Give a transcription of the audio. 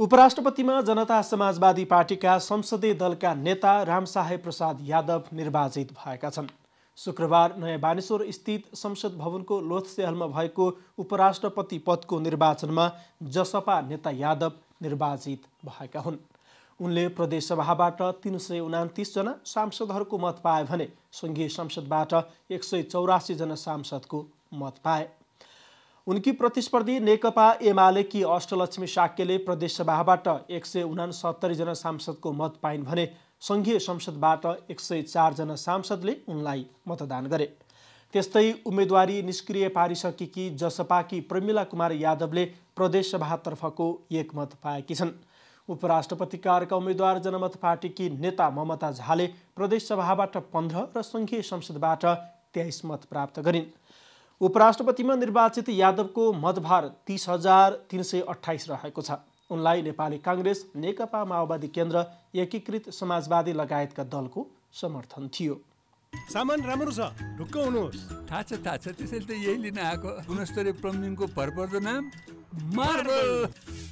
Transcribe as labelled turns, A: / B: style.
A: उपराष्ट्रपतिमा जनता समाजवादी पार्टीका संसदीय दलका नेता रामसाहे प्रसाद यादव निर्वाचित भएका छन् शुक्रबार नयाँ बानेश्वर स्थित संसद भवनको लोथसेहलमा भएको उपराष्ट्रपति पदको निर्वाचनमा जसपा नेता यादव निर्वाचित भएका हुन् उनले प्रदेशसभाबाट तिन सय उनातिसजना सांसदहरूको मत पाए भने सङ्घीय संसदबाट एक सय चौरासीजना सांसदको मत पाए उनकी प्रतिस्पर्धी नेकपा एमालेकी अष्टलक्ष्मी साक्यले प्रदेशसभाबाट एक सय उनासत्तरीजना सांसदको मत पाइन् भने सङ्घीय संसदबाट एक सय चारजना सांसदले उनलाई मतदान गरे त्यस्तै उम्मेदवारी निष्क्रिय पारिसकेकी जसपाकी प्रमिला कुमार यादवले प्रदेशसभातर्फको एक मत पाएकी छन् उपराष्ट्रपतिकारका उम्मेद्वार जनमत पार्टीकी नेता ममता झाले प्रदेशसभाबाट पन्ध्र र सङ्घीय संसदबाट तेइस मत प्राप्त गरिन् उपराष्ट्रपतिमा निर्वाचित यादवको मतभार तिस हजार तिन सय अठाइस रहेको छ उनलाई नेपाली काङ्ग्रेस नेकपा माओवादी केन्द्र एकीकृत समाजवादी लगायतका दलको समर्थन थियो सामान राम्रो छ ढुक्क हुनुहोस्
B: थाहा छ थाहा छ त्यसैले त यही लिन आएको गुणस्तरीय प्लम्बिङको भरपर्दो नाम मार्बल